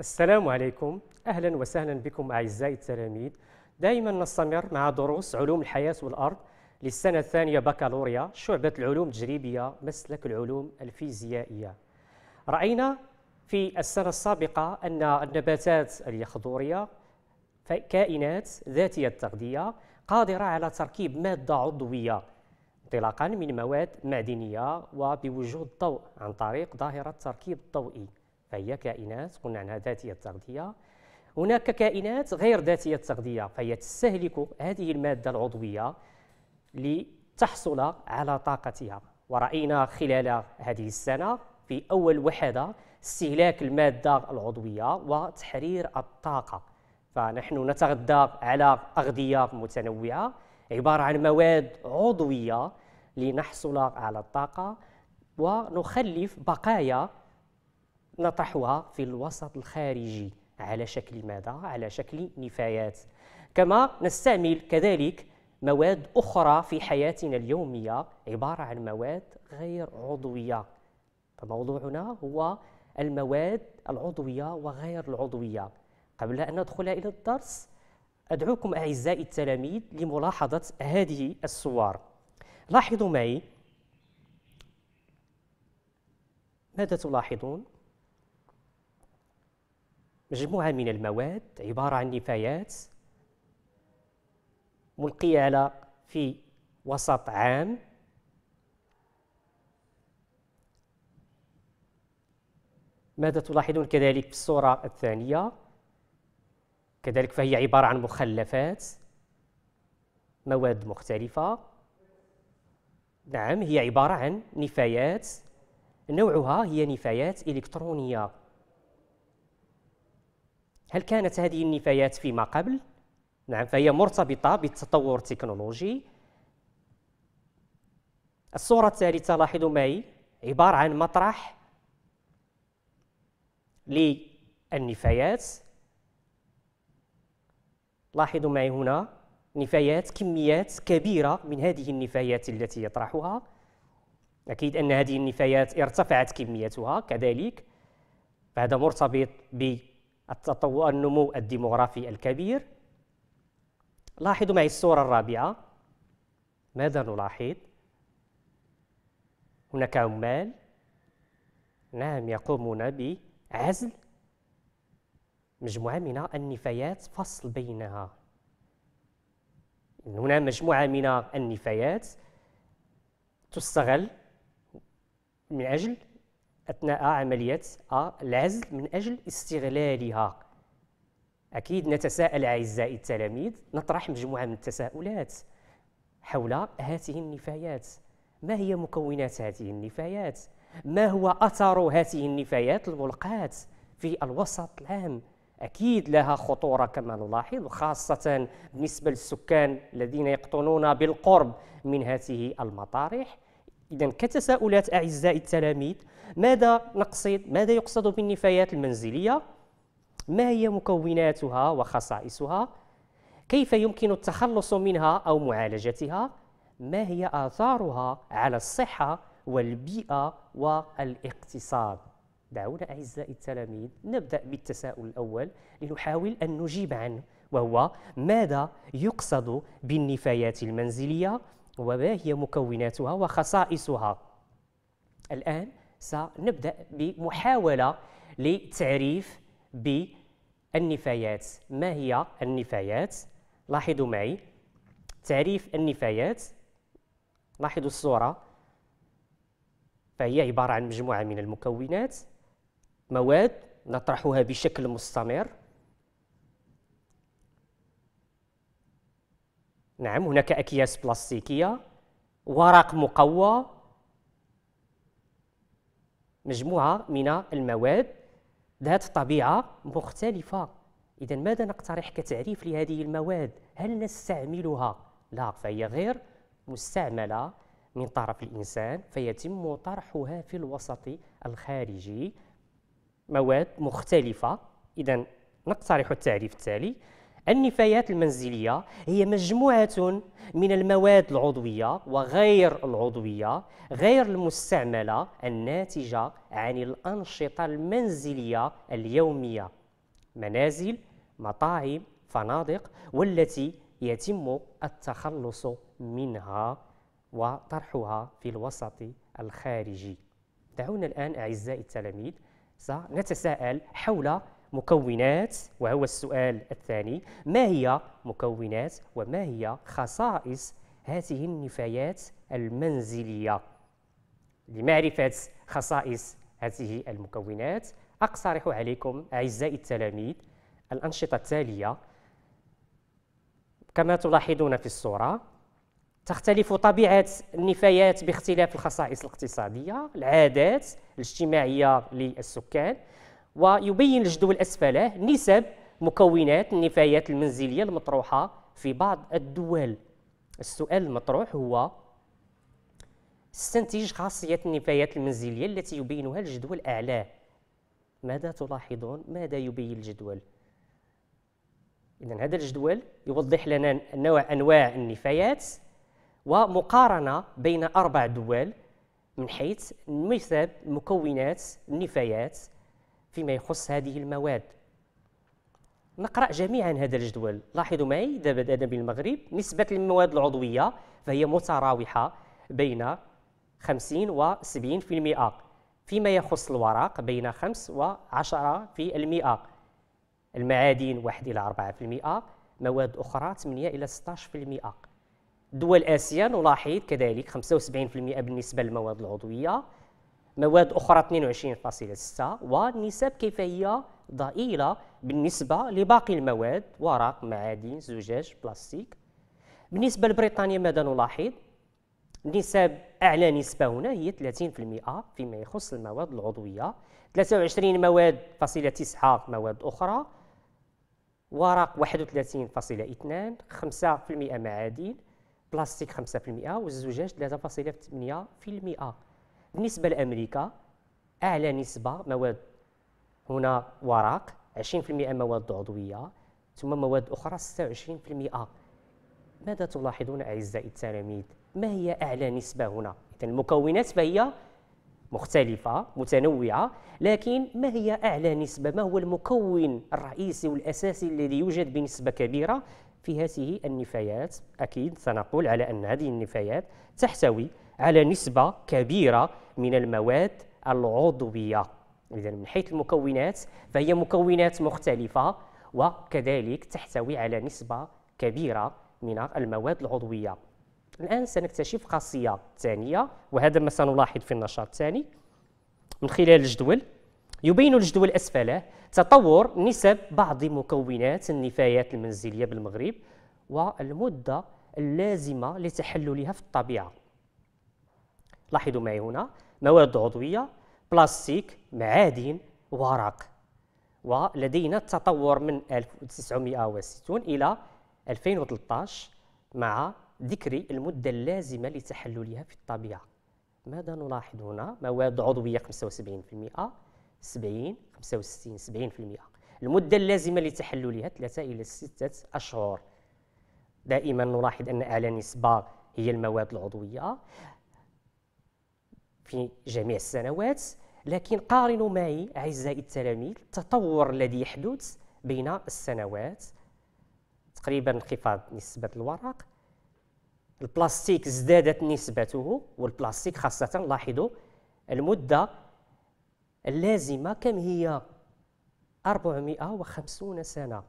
السلام عليكم أهلا وسهلا بكم أعزائي التلاميذ دائما نستمر مع دروس علوم الحياة والأرض للسنة الثانية بكالوريا شعبة العلوم التجريبية مسلك العلوم الفيزيائية رأينا في السنة السابقة أن النباتات اليخضورية كائنات ذاتية التغذية قادرة على تركيب مادة عضوية انطلاقا من مواد معدنية وبوجود ضوء عن طريق ظاهرة التركيب الضوئي فهي كائنات قلنا عنها ذاتية التغذية هناك كائنات غير ذاتية التغذية فهي تستهلك هذه المادة العضوية لتحصل على طاقتها ورأينا خلال هذه السنة في أول وحدة استهلاك المادة العضوية وتحرير الطاقة فنحن نتغذى على أغذية متنوعة عبارة عن مواد عضوية لنحصل على الطاقة ونخلف بقايا نطرحها في الوسط الخارجي على شكل ماذا؟ على شكل نفايات كما نستعمل كذلك مواد أخرى في حياتنا اليومية عبارة عن مواد غير عضوية فموضوعنا هو المواد العضوية وغير العضوية قبل أن ندخل إلى الدرس أدعوكم أعزائي التلاميذ لملاحظة هذه الصور لاحظوا معي ماذا تلاحظون؟ مجموعة من المواد عبارة عن نفايات ملقية على في وسط عام ماذا تلاحظون كذلك في الصورة الثانية كذلك فهي عبارة عن مخلفات مواد مختلفة نعم هي عبارة عن نفايات نوعها هي نفايات إلكترونية هل كانت هذه النفايات فيما قبل؟ نعم فهي مرتبطة بالتطور التكنولوجي الصورة الثالثة لاحظوا معي عبارة عن مطرح للنفايات لاحظوا معي هنا نفايات كميات كبيرة من هذه النفايات التي يطرحها أكيد أن هذه النفايات ارتفعت كميتها كذلك فهذا مرتبط ب التطور النمو الديموغرافي الكبير لاحظوا معي الصورة الرابعة ماذا نلاحظ؟ هناك عمال نعم يقومون بعزل مجموعة من النفايات فصل بينها هنا مجموعة من النفايات تستغل من أجل أثناء عملية العزل من أجل استغلالها أكيد نتساءل أعزائي التلاميذ نطرح مجموعة من التساؤلات حول هذه النفايات ما هي مكونات هذه النفايات ما هو أثر هذه النفايات الملقاة في الوسط العام أكيد لها خطورة كما نلاحظ خاصة بالنسبة للسكان الذين يقطنون بالقرب من هذه المطارح إذا كتساؤلات أعزائي التلاميذ ماذا نقصد ماذا يقصد بالنفايات المنزلية ما هي مكوناتها وخصائصها كيف يمكن التخلص منها أو معالجتها ما هي آثارها على الصحة والبيئة والاقتصاد دعونا أعزائي التلاميذ نبدأ بالتساؤل الأول لنحاول أن نجيب عنه وهو ماذا يقصد بالنفايات المنزلية وما هي مكوناتها وخصائصها الآن سنبدأ بمحاولة لتعريف بالنفايات ما هي النفايات لاحظوا معي تعريف النفايات لاحظوا الصورة فهي عبارة عن مجموعة من المكونات مواد نطرحها بشكل مستمر نعم هناك أكياس بلاستيكية ورق مقوى مجموعة من المواد ذات طبيعة مختلفة إذا ماذا نقترح كتعريف لهذه المواد؟ هل نستعملها؟ لا فهي غير مستعملة من طرف الإنسان فيتم طرحها في الوسط الخارجي مواد مختلفة إذا نقترح التعريف التالي النفايات المنزلية هي مجموعة من المواد العضوية وغير العضوية غير المستعملة الناتجة عن الأنشطة المنزلية اليومية منازل، مطاعم، فنادق والتي يتم التخلص منها وطرحها في الوسط الخارجي دعونا الآن أعزائي التلاميذ سنتساءل حول مكونات وهو السؤال الثاني ما هي مكونات وما هي خصائص هذه النفايات المنزلية لمعرفة خصائص هذه المكونات أقترح عليكم أعزائي التلاميذ الأنشطة التالية كما تلاحظون في الصورة تختلف طبيعة النفايات باختلاف الخصائص الاقتصادية العادات الاجتماعية للسكان ويبين الجدول أسفله نسب مكونات النفايات المنزلية المطروحة في بعض الدول السؤال المطروح هو استنتج خاصية النفايات المنزلية التي يبينها الجدول أعلاه ماذا تلاحظون؟ ماذا يبين الجدول؟ إذا هذا الجدول يوضح لنا نوع أنواع النفايات ومقارنة بين أربع دول من حيث نسب مكونات النفايات فيما يخص هذه المواد نقرأ جميعا هذا الجدول لاحظوا معي دابا بدأنا بالمغرب نسبة المواد العضوية فهي متراوحة بين 50 و 70% فيما يخص الورق بين 5 و 10% المعادن 1 إلى 4% مواد أخرى 8 إلى 16% دول آسيا نلاحظ كذلك 75% بالنسبة للمواد العضوية مواد أخرى 22.6 والنسب كيف هي ضئيلة بالنسبة لباقي المواد ورق معادن زجاج بلاستيك بالنسبة لبريطانيا ماذا نلاحظ نسب أعلى نسبة هنا هي 30% فيما يخص المواد العضوية 23 مواد فاصلة 9 مواد أخرى ورق 31.2 5% معادن بلاستيك 5% والزجاج 3.8% بالنسبة لأمريكا أعلى نسبة مواد هنا ورق 20% مواد عضوية ثم مواد أخرى 26% ماذا تلاحظون أعزائي التلاميذ؟ ما هي أعلى نسبة هنا؟ إذا المكونات فهي مختلفة متنوعة لكن ما هي أعلى نسبة؟ ما هو المكون الرئيسي والأساسي الذي يوجد بنسبة كبيرة في هذه النفايات؟ أكيد سنقول على أن هذه النفايات تحتوي على نسبة كبيرة من المواد العضوية إذا من حيث المكونات فهي مكونات مختلفة وكذلك تحتوي على نسبة كبيرة من المواد العضوية الآن سنكتشف خاصية ثانية وهذا ما سنلاحظ في النشاط الثاني من خلال الجدول يبين الجدول أسفله تطور نسب بعض مكونات النفايات المنزلية بالمغرب والمدة اللازمة لتحللها في الطبيعة لاحظوا معي هنا مواد عضوية بلاستيك معادن ورق ولدينا التطور من 1960 إلى 2013 مع ذكر المدة اللازمة لتحللها في الطبيعة ماذا نلاحظ هنا؟ مواد عضوية 75% 70 65 70% المدة اللازمة لتحللها 3 إلى 6 أشهر دائما نلاحظ أن أعلى نسبة هي المواد العضوية في جميع السنوات لكن قارنوا معي أعزائي التلاميذ التطور الذي يحدث بين السنوات تقريبا انخفاض نسبة الورق البلاستيك ازدادت نسبته والبلاستيك خاصة لاحظوا المدة اللازمة كم هي 450 سنة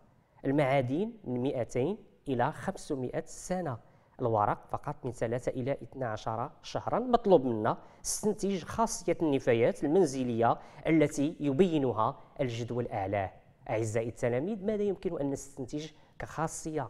المعادن من 200 إلى 500 سنة الورق فقط من 3 إلى 12 شهرا مطلوب منا استنتج خاصية النفايات المنزلية التي يبينها الجدول أعلاه أعزائي التلاميذ ماذا يمكن أن نستنتج كخاصية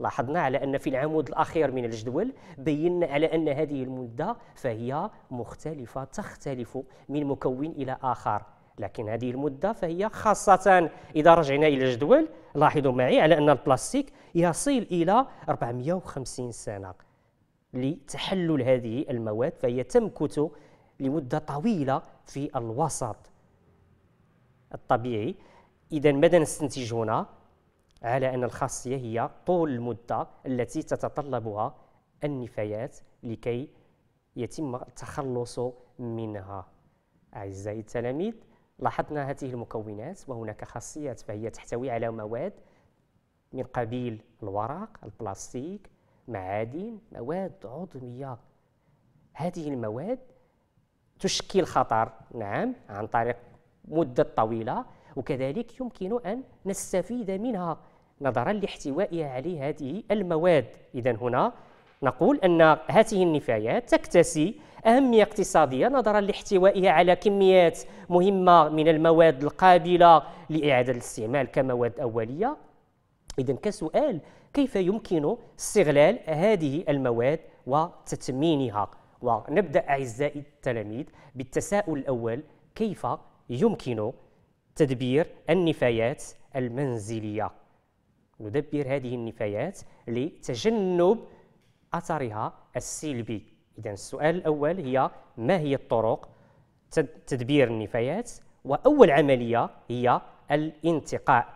لاحظنا على أن في العمود الأخير من الجدول بينا على أن هذه المدة فهي مختلفة تختلف من مكون إلى آخر لكن هذه المدة فهي خاصة إذا رجعنا إلى الجدول لاحظوا معي على أن البلاستيك يصل إلى 450 سنة لتحلل هذه المواد فهي تمكث لمدة طويلة في الوسط الطبيعي إذا ماذا نستنتج هنا؟ على أن الخاصية هي طول المدة التي تتطلبها النفايات لكي يتم التخلص منها أعزائي التلاميذ لاحظنا هذه المكونات وهناك خاصيات فهي تحتوي على مواد من قبيل الورق البلاستيك معادن مواد عضوية هذه المواد تشكل خطر نعم عن طريق مدة طويلة وكذلك يمكن أن نستفيد منها نظرا لاحتوائها على هذه المواد إذا هنا نقول أن هذه النفايات تكتسي أهمية اقتصادية نظرا لاحتوائها على كميات مهمة من المواد القابلة لإعادة الاستعمال كمواد أولية إذا كسؤال كيف يمكن استغلال هذه المواد وتثمينها ونبدأ أعزائي التلاميذ بالتساؤل الأول كيف يمكن تدبير النفايات المنزلية ندبر هذه النفايات لتجنب أثرها السلبي إذا السؤال الأول هي ما هي الطرق تدبير النفايات وأول عملية هي الانتقاء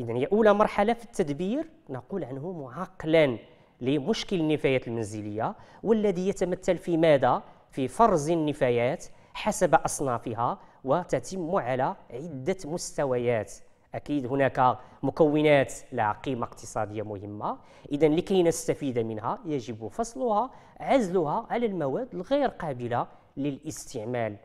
إذا هي أولى مرحلة في التدبير نقول عنه معقلا لمشكل النفايات المنزلية والذي يتمثل في ماذا؟ في فرز النفايات حسب أصنافها وتتم على عدة مستويات اكيد هناك مكونات لها قيمه اقتصاديه مهمه اذا لكي نستفيد منها يجب فصلها عزلها على المواد الغير قابله للاستعمال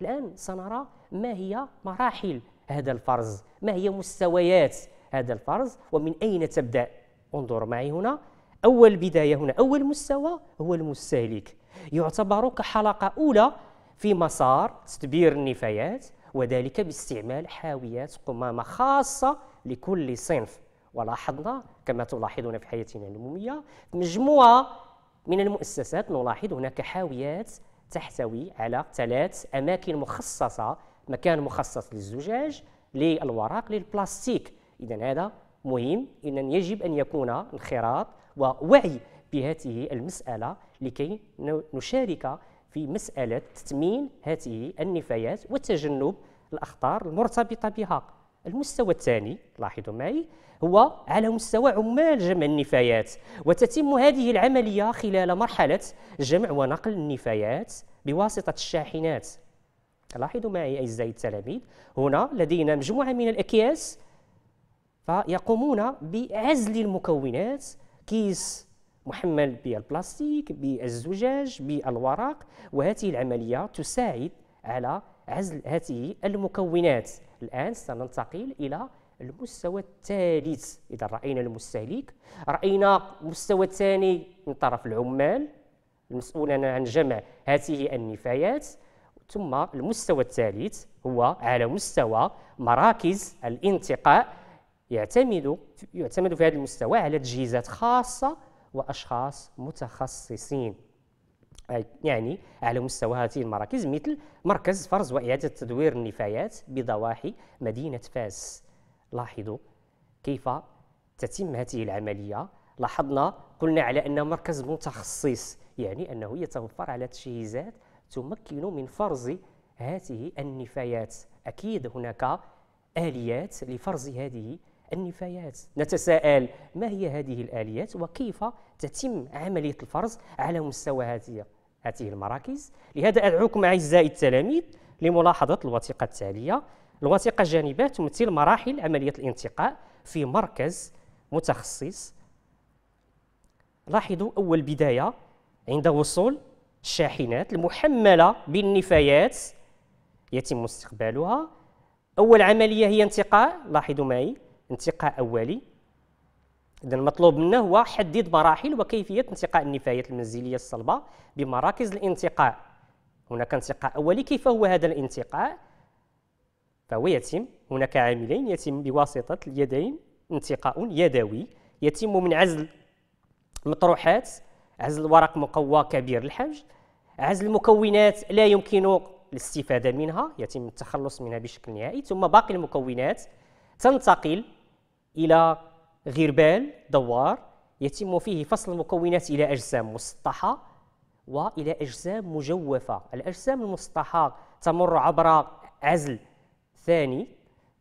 الان سنرى ما هي مراحل هذا الفرز ما هي مستويات هذا الفرز ومن اين تبدا انظر معي هنا اول بدايه هنا اول مستوى هو المستهلك يعتبر كحلقه اولى في مسار تدبير النفايات وذلك باستعمال حاويات قمامة خاصة لكل صنف ولاحظنا كما تلاحظون في حياتنا اليومية مجموعة من المؤسسات نلاحظ هناك حاويات تحتوي على ثلاث أماكن مخصصة مكان مخصص للزجاج للوراق للبلاستيك إذا هذا مهم إذا يجب أن يكون انخراط ووعي بهذه المسألة لكي نشارك في مسألة تثمين هذه النفايات وتجنب الأخطار المرتبطة بها المستوى الثاني لاحظوا معي هو على مستوى عمال جمع النفايات وتتم هذه العملية خلال مرحلة جمع ونقل النفايات بواسطة الشاحنات لاحظوا معي أعزائي التلاميذ هنا لدينا مجموعة من الأكياس فيقومون بعزل المكونات كيس محمل بالبلاستيك بالزجاج بالورق وهذه العملية تساعد على عزل هذه المكونات الآن سننتقل إلى المستوى الثالث إذا رأينا المستهلك رأينا المستوى الثاني من طرف العمال المسؤولون عن جمع هذه النفايات ثم المستوى الثالث هو على مستوى مراكز الانتقاء يعتمد يعتمد في هذا المستوى على تجهيزات خاصة وأشخاص متخصصين يعني على مستوى هذه المراكز مثل مركز فرز وإعادة تدوير النفايات بضواحي مدينة فاس لاحظوا كيف تتم هذه العملية لاحظنا قلنا على ان مركز متخصص يعني أنه يتوفر على تجهيزات تمكن من فرز هذه النفايات أكيد هناك آليات لفرز هذه النفايات نتساءل ما هي هذه الآليات وكيف تتم عملية الفرز على مستوى هذه هذه المراكز لهذا أدعوكم أعزائي التلاميذ لملاحظة الوثيقة التالية الوثيقة الجانبة تمثل مراحل عملية الانتقاء في مركز متخصص لاحظوا أول بداية عند وصول الشاحنات المحملة بالنفايات يتم استقبالها أول عملية هي انتقاء لاحظوا معي انتقاء أولي إذا المطلوب منا هو حدد مراحل وكيفية انتقاء النفايات المنزلية الصلبة بمراكز الانتقاء هناك انتقاء أولي كيف هو هذا الانتقاء؟ فهو يتم هناك عاملين يتم بواسطة اليدين انتقاء يدوي يتم من عزل مطروحات عزل ورق مقوى كبير الحجم عزل مكونات لا يمكن الاستفادة منها يتم التخلص منها بشكل نهائي ثم باقي المكونات تنتقل إلى غربال دوار يتم فيه فصل المكونات إلى أجسام مسطحة وإلى أجسام مجوفة الأجسام المسطحة تمر عبر عزل ثاني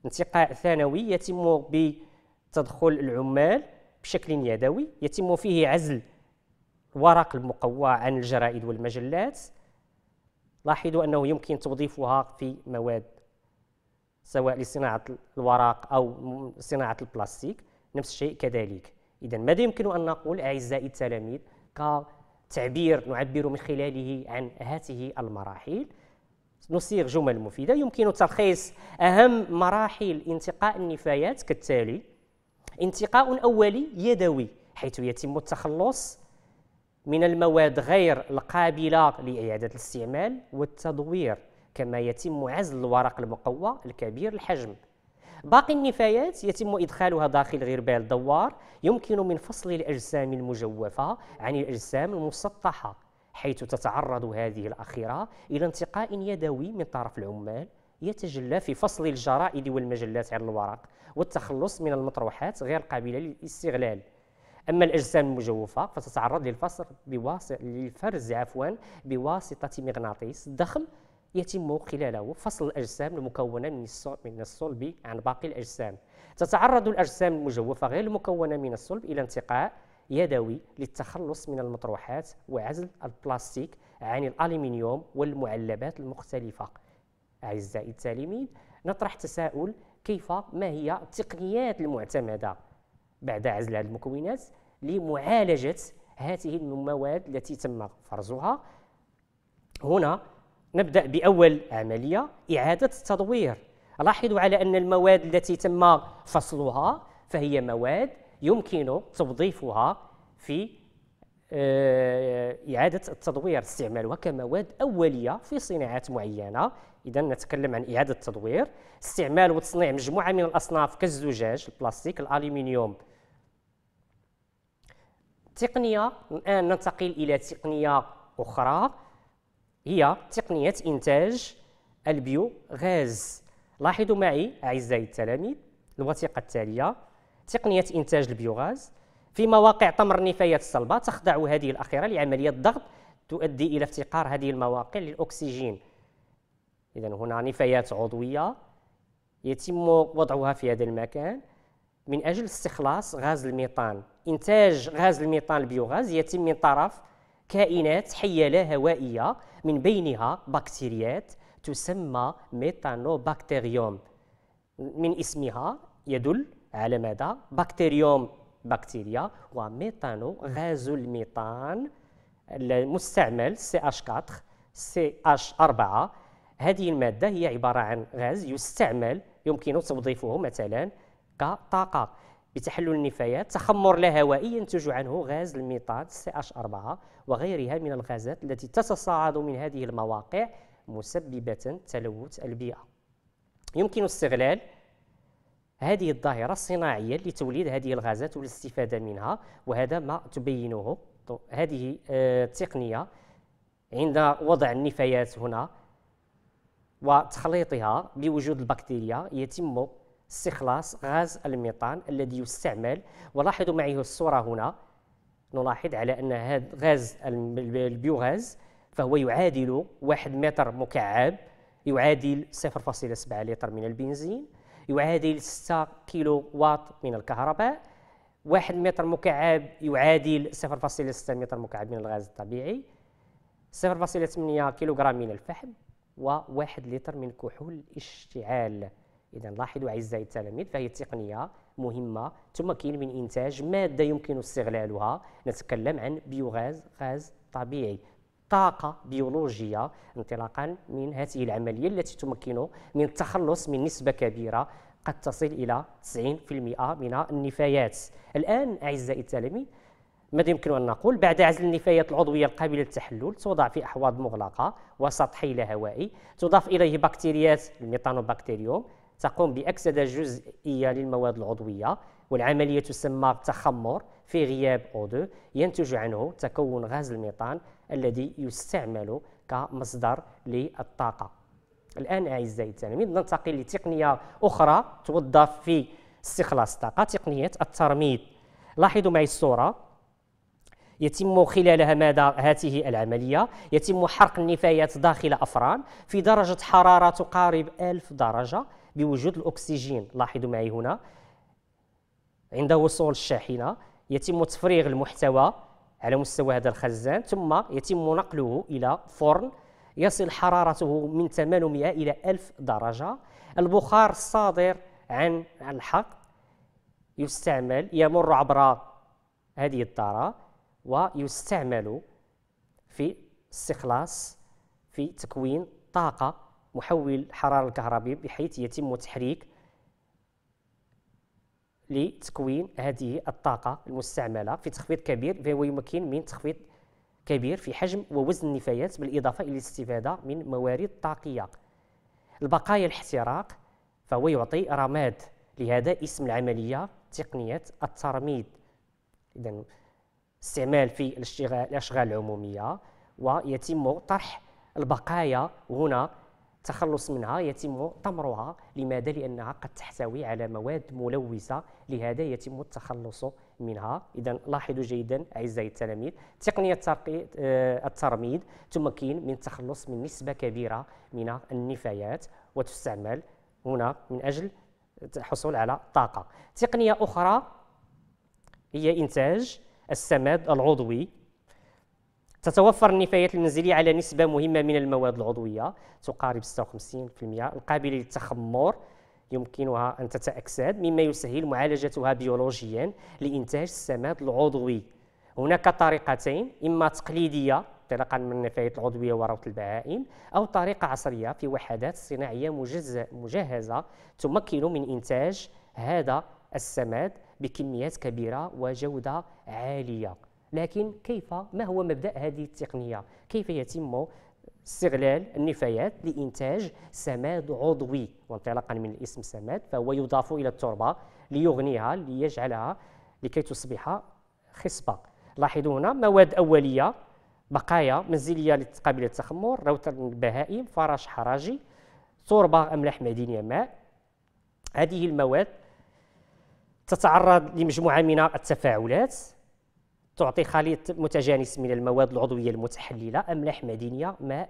انتقاء ثانوي يتم بتدخل العمال بشكل يدوي يتم فيه عزل الورق المقوى عن الجرائد والمجلات لاحظوا أنه يمكن توظيفها في مواد سواء لصناعه الورق او صناعه البلاستيك نفس الشيء كذلك اذا ماذا يمكن ان نقول اعزائي التلاميذ كتعبير نعبر من خلاله عن هذه المراحل نصيغ جمل مفيده يمكن تلخيص اهم مراحل انتقاء النفايات كالتالي انتقاء اولي يدوي حيث يتم التخلص من المواد غير القابله لاعاده الاستعمال والتدوير كما يتم عزل الورق المقوى الكبير الحجم باقي النفايات يتم إدخالها داخل غربال دوار يمكن من فصل الأجسام المجوفة عن الأجسام المسطحة حيث تتعرض هذه الأخيرة إلى انتقاء يدوي من طرف العمال يتجلى في فصل الجرائد والمجلات عن الورق والتخلص من المطروحات غير قابلة للاستغلال أما الأجسام المجوفة فتتعرض للفصل بواسطة للفرز عفوا بواسطة مغناطيس ضخم يتم خلاله فصل الأجسام المكونة من من الصلب عن باقي الأجسام تتعرض الأجسام المجوفة غير المكونة من الصلب إلى انتقاء يدوي للتخلص من المطروحات وعزل البلاستيك عن الألمنيوم والمعلبات المختلفة أعزائي التلاميذ نطرح تساؤل كيف ما هي التقنيات المعتمدة بعد عزل هذه المكونات لمعالجة هذه المواد التي تم فرزها هنا نبدأ بأول عملية إعادة التدوير لاحظوا على أن المواد التي تم فصلها فهي مواد يمكن توظيفها في آه، إعادة التدوير استعمالها كمواد أولية في صناعات معينة إذا نتكلم عن إعادة التدوير استعمال وتصنيع مجموعة من الأصناف كالزجاج البلاستيك الألمنيوم تقنية الآن ننتقل إلى تقنية أخرى هي تقنية إنتاج البيو غاز لاحظوا معي أعزائي التلاميذ الوثيقة التالية تقنية إنتاج البيو غاز في مواقع تمر النفايات الصلبة تخضع هذه الأخيرة لعملية ضغط تؤدي إلى افتقار هذه المواقع للأكسجين إذا هنا نفايات عضوية يتم وضعها في هذا المكان من أجل استخلاص غاز الميثان إنتاج غاز الميثان البيوغاز يتم من طرف كائنات حية لا هوائية من بينها بكتيريات تسمى ميتانوبكتيريوم من اسمها يدل على ماذا؟ بكتيريوم بكتيريا وميثانو غاز الميثان المستعمل CH4 CH4 هذه المادة هي عبارة عن غاز يستعمل يمكن توظيفه مثلا كطاقة بتحلل النفايات تخمر لا هوائي ينتج عنه غاز سي اش 4 وغيرها من الغازات التي تتصاعد من هذه المواقع مسببة تلوث البيئة يمكن استغلال هذه الظاهرة صناعيا لتوليد هذه الغازات والاستفادة منها وهذا ما تبينه هذه التقنية آه، عند وضع النفايات هنا وتخليطها بوجود البكتيريا يتم استخلاص غاز الميثان الذي يستعمل ولاحظوا معي الصورة هنا نلاحظ على أن هذا غاز البيوغاز فهو يعادل 1 متر مكعب يعادل 0.7 لتر من البنزين يعادل 6 كيلو واط من الكهرباء 1 متر مكعب يعادل 0.6 متر مكعب من الغاز الطبيعي 0.8 كيلوغرام من الفحم و1 لتر من كحول الاشتعال اذا لاحظوا اعزائي التلاميذ فهي تقنيه مهمه ثم كاين من انتاج ماده يمكن استغلالها نتكلم عن بيوغاز غاز طبيعي طاقة بيولوجية انطلاقا من هذه العملية التي تمكن من التخلص من نسبة كبيرة قد تصل إلى 90% من النفايات الآن أعزائي التلاميذ ماذا يمكن أن نقول بعد عزل النفايات العضوية القابلة للتحلل توضع في أحواض مغلقة وسطحي لا هوائي تضاف إليه بكتيريات الميثانوبكتيريوم تقوم بأكسدة جزئية للمواد العضوية والعملية تسمى تخمر في غياب O2 ينتج عنه تكون غاز الميثان الذي يستعمل كمصدر للطاقة الآن أعزائي التلاميذ ننتقل لتقنية أخرى توظف في استخلاص الطاقة تقنية الترميد لاحظوا معي الصورة يتم خلالها ماذا هذه العملية يتم حرق النفايات داخل أفران في درجة حرارة تقارب 1000 درجة بوجود الأكسجين لاحظوا معي هنا عند وصول الشاحنة يتم تفريغ المحتوى على مستوى هذا الخزان ثم يتم نقله إلى فرن يصل حرارته من 800 إلى 1000 درجة البخار الصادر عن الحق يستعمل يمر عبر هذه الدارة ويستعمل في استخلاص في تكوين طاقة محول حرارة الكهربي بحيث يتم تحريك لتكوين هذه الطاقة المستعملة في تخفيض كبير فهو يمكن من تخفيض كبير في حجم ووزن النفايات بالإضافة إلى الاستفادة من موارد طاقية البقايا الاحتراق فهو يعطي رماد لهذا اسم العملية تقنية الترميد إذا استعمال في الأشغال العمومية ويتم طرح البقايا هنا التخلص منها يتم طمرها لماذا لانها قد تحتوي على مواد ملوثه لهذا يتم التخلص منها اذا لاحظوا جيدا اعزائي التلاميذ تقنيه آه، الترميد تمكن من التخلص من نسبه كبيره من النفايات وتستعمل هنا من اجل الحصول على طاقه تقنيه اخرى هي انتاج السماد العضوي تتوفر النفايات المنزلية على نسبة مهمة من المواد العضوية تقارب 56% القابلة للتخمر يمكنها أن تتأكسد مما يسهل معالجتها بيولوجيا لإنتاج السماد العضوي هناك طريقتين إما تقليدية انطلاقا من النفايات العضوية وروث البهائم أو طريقة عصرية في وحدات صناعية مجهزة تمكن من إنتاج هذا السماد بكميات كبيرة وجودة عالية لكن كيف ما هو مبدا هذه التقنيه كيف يتم استغلال النفايات لإنتاج سماد عضوي وانطلاقا من الاسم سماد فهو يضاف إلى التربة ليغنيها ليجعلها لكي تصبح خصبة لاحظوا هنا مواد أولية بقايا منزلية قابلة للتخمر روتر البهائم فراش حراجي تربة أملاح معدنية ماء هذه المواد تتعرض لمجموعة من التفاعلات تعطي خليط متجانس من المواد العضوية المتحللة أملاح معدنية ماء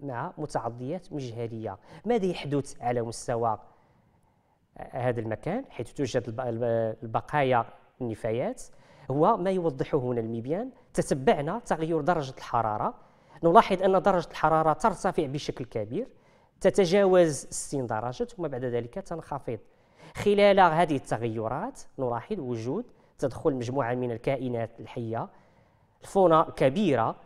مع متعضيات مجهرية ماذا يحدث على مستوى هذا المكان حيث توجد البقايا النفايات هو ما يوضحه هنا المبيان تتبعنا تغير درجة الحرارة نلاحظ أن درجة الحرارة ترتفع بشكل كبير تتجاوز 60 درجة ثم بعد ذلك تنخفض خلال هذه التغيرات نلاحظ وجود تدخل مجموعة من الكائنات الحية الفونا كبيرة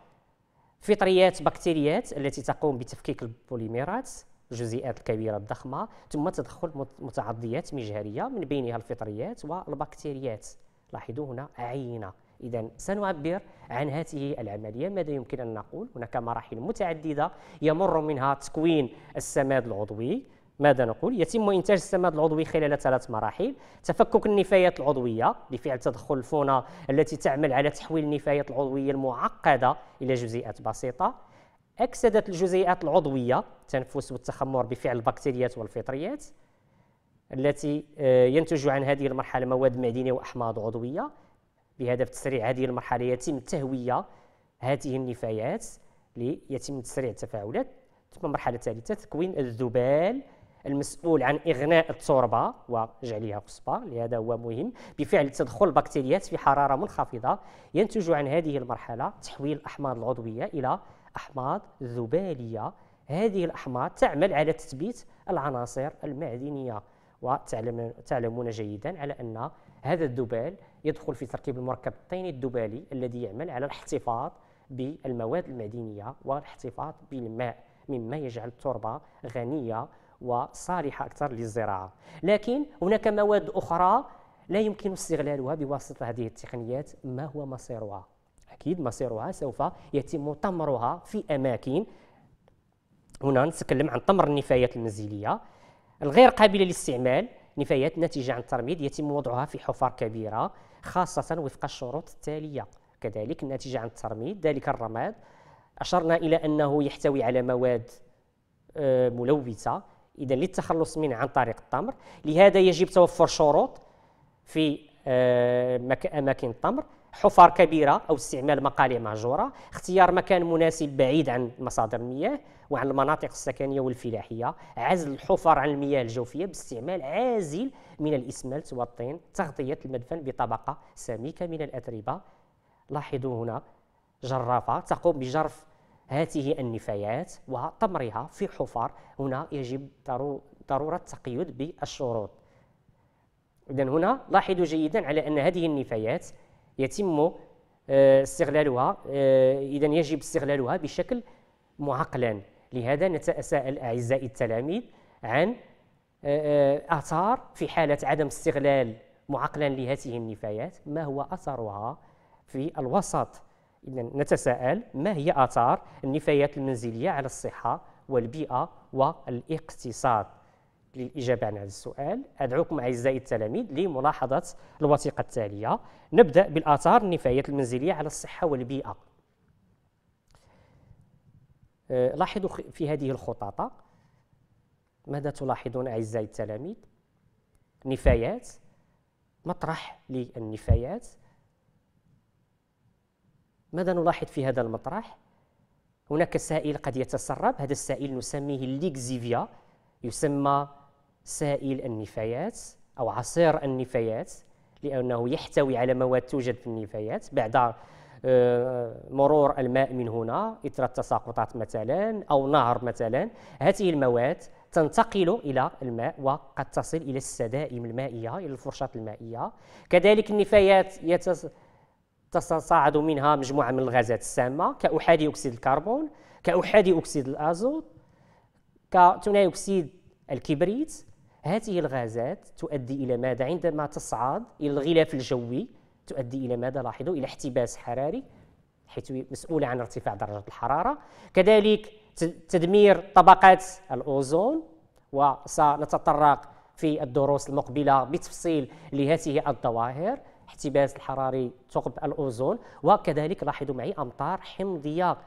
فطريات بكتيريات التي تقوم بتفكيك البوليميرات الجزيئات الكبيرة الضخمة ثم تدخل متعضيات مجهرية من بينها الفطريات والبكتيريات لاحظوا هنا عينة إذا سنعبر عن هذه العملية ماذا يمكن أن نقول هناك مراحل متعددة يمر منها تكوين السماد العضوي ماذا نقول؟ يتم إنتاج السماد العضوي خلال ثلاث مراحل تفكك النفايات العضوية بفعل تدخل الفونة التي تعمل على تحويل النفايات العضوية المعقدة إلى جزيئات بسيطة أكسدت الجزيئات العضوية التنفس والتخمر بفعل البكتيريات والفطريات التي آه، ينتج عن هذه المرحلة مواد معدنية وأحماض عضوية بهدف تسريع هذه المرحلة يتم تهوية هذه النفايات ليتم تسريع التفاعلات ثم المرحلة الثالثة تكوين الذبال المسؤول عن إغناء التربة وجعلها قصبة لهذا هو مهم بفعل تدخل البكتيريات في حرارة منخفضة ينتج عن هذه المرحلة تحويل الأحماض العضوية إلى أحماض ذبالية هذه الأحماض تعمل على تثبيت العناصر المعدنية وتعلمون جيدا على أن هذا الذبال يدخل في تركيب المركب الطيني الذبالي الذي يعمل على الاحتفاظ بالمواد المعدنية والاحتفاظ بالماء مما يجعل التربة غنية وصالحة أكثر للزراعة لكن هناك مواد أخرى لا يمكن استغلالها بواسطة هذه التقنيات ما هو مصيرها أكيد مصيرها سوف يتم تمرها في أماكن هنا نتكلم عن تمر النفايات المنزلية الغير قابلة للاستعمال نفايات ناتجة عن الترميد يتم وضعها في حفر كبيرة خاصة وفق الشروط التالية كذلك الناتجة عن الترميد ذلك الرماد أشرنا إلى أنه يحتوي على مواد آه، ملوثة اذا للتخلص منه عن طريق التمر لهذا يجب توفر شروط في آه، اماكن التمر حفر كبيره او استعمال مقاليع مهجوره اختيار مكان مناسب بعيد عن مصادر المياه وعن المناطق السكنيه والفلاحيه عزل الحفر عن المياه الجوفيه باستعمال عازل من الاسمنت والطين تغطيه المدفن بطبقه سميكه من الاتربه لاحظوا هنا جرافه تقوم بجرف هذه النفايات وطمرها في حفر هنا يجب ضرورة تقيد بالشروط إذا هنا لاحظوا جيدا على أن هذه النفايات يتم آه، استغلالها آه، إذا يجب استغلالها بشكل معقلا لهذا نتساءل أعزائي التلاميذ عن آه، آثار في حالة عدم استغلال معقلا لهذه النفايات ما هو أثرها في الوسط إذا نتساءل ما هي آثار النفايات المنزلية على الصحة والبيئة والاقتصاد للإجابة عن هذا السؤال أدعوكم أعزائي التلاميذ لملاحظة الوثيقة التالية نبدأ بالآثار النفايات المنزلية على الصحة والبيئة أه، لاحظوا في هذه الخطاطة ماذا تلاحظون أعزائي التلاميذ نفايات مطرح للنفايات ماذا نلاحظ في هذا المطرح هناك سائل قد يتسرب هذا السائل نسميه الليكزيفيا يسمى سائل النفايات أو عصير النفايات لأنه يحتوي على مواد توجد في النفايات بعد آه، مرور الماء من هنا إثر التساقطات مثلا أو نهر مثلا هذه المواد تنتقل إلى الماء وقد تصل إلى السدائم المائية إلى الفرشاة المائية كذلك النفايات يتسرب تتصاعد منها مجموعة من الغازات السامة كأحادي أكسيد الكربون كأحادي أكسيد الأزوت كثنائي أكسيد الكبريت هذه الغازات تؤدي إلى ماذا عندما تصعد إلى الغلاف الجوي تؤدي إلى ماذا لاحظوا إلى احتباس حراري حيث مسؤولة عن ارتفاع درجة الحرارة كذلك تدمير طبقات الأوزون وسنتطرق في الدروس المقبلة بتفصيل لهذه الظواهر الاحتباس الحراري ثقب الاوزون وكذلك لاحظوا معي امطار حمضيه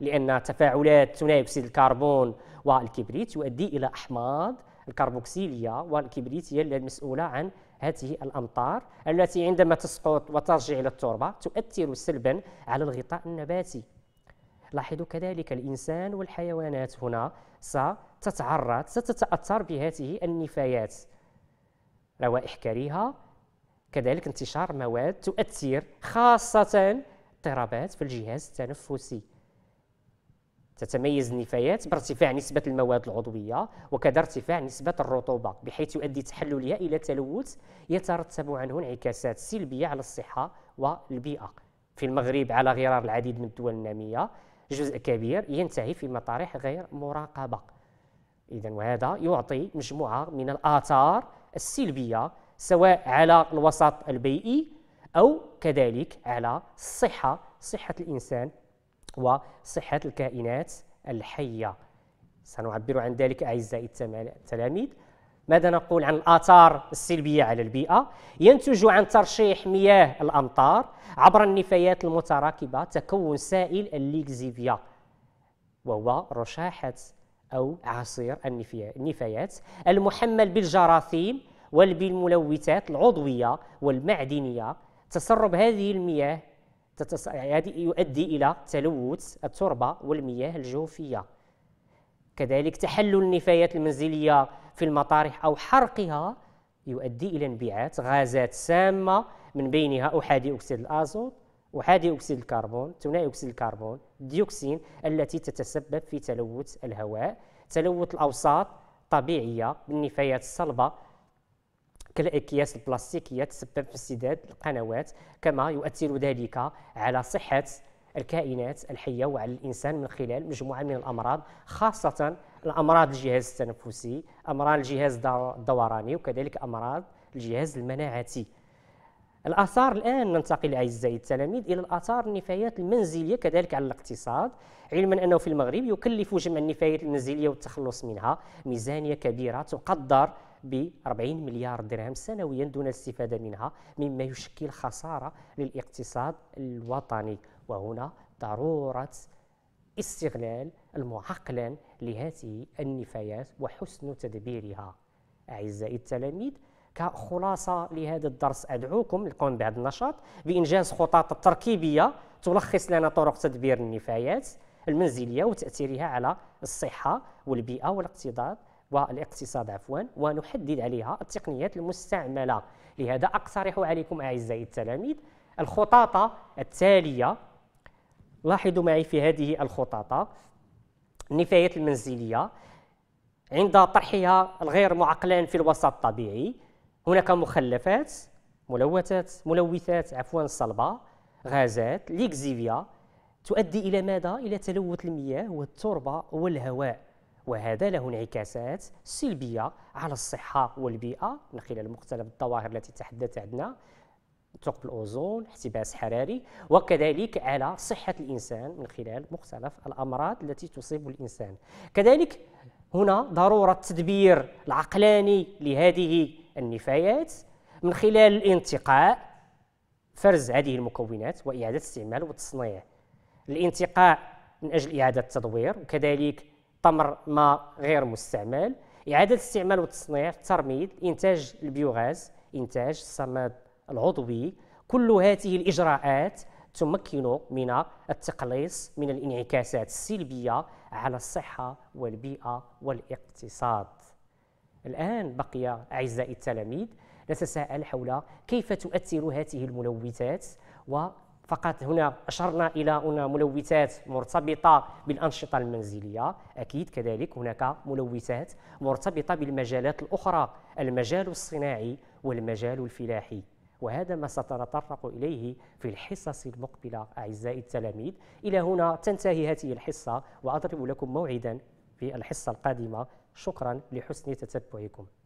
لان تفاعلات ثنائي اكسيد الكربون والكبريت يؤدي الى احماض الكربوكسيليه والكبريت هي المسؤوله عن هذه الامطار التي عندما تسقط وترجع الى التربه تؤثر سلبا على الغطاء النباتي لاحظوا كذلك الانسان والحيوانات هنا ستتعرض ستتاثر بهذه النفايات روائح كريهه كذلك انتشار مواد تؤثر خاصة اضطرابات في الجهاز التنفسي تتميز النفايات بارتفاع نسبة المواد العضوية وكذا ارتفاع نسبة الرطوبة بحيث يؤدي تحللها إلى تلوث يترتب عنه انعكاسات سلبية على الصحة والبيئة في المغرب على غرار العديد من الدول النامية جزء كبير ينتهي في مطارح غير مراقبة إذا وهذا يعطي مجموعة من الآثار السلبية سواء على الوسط البيئي أو كذلك على الصحة صحة الإنسان وصحة الكائنات الحية سنعبر عن ذلك أعزائي التلاميذ ماذا نقول عن الآثار السلبية على البيئة؟ ينتج عن ترشيح مياه الأمطار عبر النفايات المتراكبة تكون سائل الليكزيفيا وهو رشاحة أو عصير النفايات المحمل بالجراثيم والبالملوثات العضوية والمعدنية تسرب هذه المياه تتص... يعني يؤدي إلى تلوث التربة والمياه الجوفية كذلك تحلل النفايات المنزلية في المطارح أو حرقها يؤدي إلى انبعاث غازات سامة من بينها أحادي أكسيد الأزوت أحادي أكسيد الكربون ثنائي أكسيد الكربون الديوكسين التي تتسبب في تلوث الهواء تلوث الأوساط طبيعية بالنفايات الصلبة كالاكياس البلاستيكيه تسبب في السداد القنوات كما يؤثر ذلك على صحه الكائنات الحيه وعلى الانسان من خلال مجموعه من الامراض خاصه الامراض الجهاز التنفسي امراض الجهاز الدوراني وكذلك امراض الجهاز المناعتي الاثار الان ننتقل اعزائي التلاميذ الى الاثار النفايات المنزليه كذلك على الاقتصاد علما انه في المغرب يكلف جمع النفايات المنزليه والتخلص منها ميزانيه كبيره تقدر ب 40 مليار درهم سنويا دون الاستفادة منها مما يشكل خسارة للاقتصاد الوطني وهنا ضرورة استغلال المعقلا لهذه النفايات وحسن تدبيرها أعزائي التلاميذ كخلاصة لهذا الدرس أدعوكم للقوم بعد النشاط بإنجاز خطط تركيبية تلخص لنا طرق تدبير النفايات المنزلية وتأثيرها على الصحة والبيئة والاقتصاد والاقتصاد عفوا ونحدد عليها التقنيات المستعملة لهذا أقترح عليكم أعزائي التلاميذ الخطاطة التالية لاحظوا معي في هذه الخطاطة النفايات المنزلية عند طرحها الغير معقلان في الوسط الطبيعي هناك مخلفات ملوثات ملوثات عفوا صلبة غازات ليكزيفيا تؤدي إلى ماذا؟ إلى تلوث المياه والتربة والهواء وهذا له انعكاسات سلبية على الصحة والبيئة من خلال مختلف الظواهر التي تحدثت عندنا ثقب الأوزون احتباس حراري وكذلك على صحة الإنسان من خلال مختلف الأمراض التي تصيب الإنسان كذلك هنا ضرورة التدبير العقلاني لهذه النفايات من خلال الانتقاء فرز هذه المكونات وإعادة استعمال والتصنيع الانتقاء من أجل إعادة التدوير وكذلك طمر ما غير مستعمل إعادة الاستعمال والتصنيع الترميد إنتاج البيوغاز إنتاج الصماد العضوي كل هذه الإجراءات تمكن من التقليص من الانعكاسات السلبية على الصحة والبيئة والاقتصاد الآن بقي أعزائي التلاميذ نتساءل حول كيف تؤثر هذه الملوثات و فقط هنا أشرنا إلى هنا ملوثات مرتبطة بالأنشطة المنزلية أكيد كذلك هناك ملوثات مرتبطة بالمجالات الأخرى المجال الصناعي والمجال الفلاحي وهذا ما سنتطرق إليه في الحصص المقبلة أعزائي التلاميذ إلى هنا تنتهي هذه الحصة وأضرب لكم موعدا في الحصة القادمة شكرا لحسن تتبعكم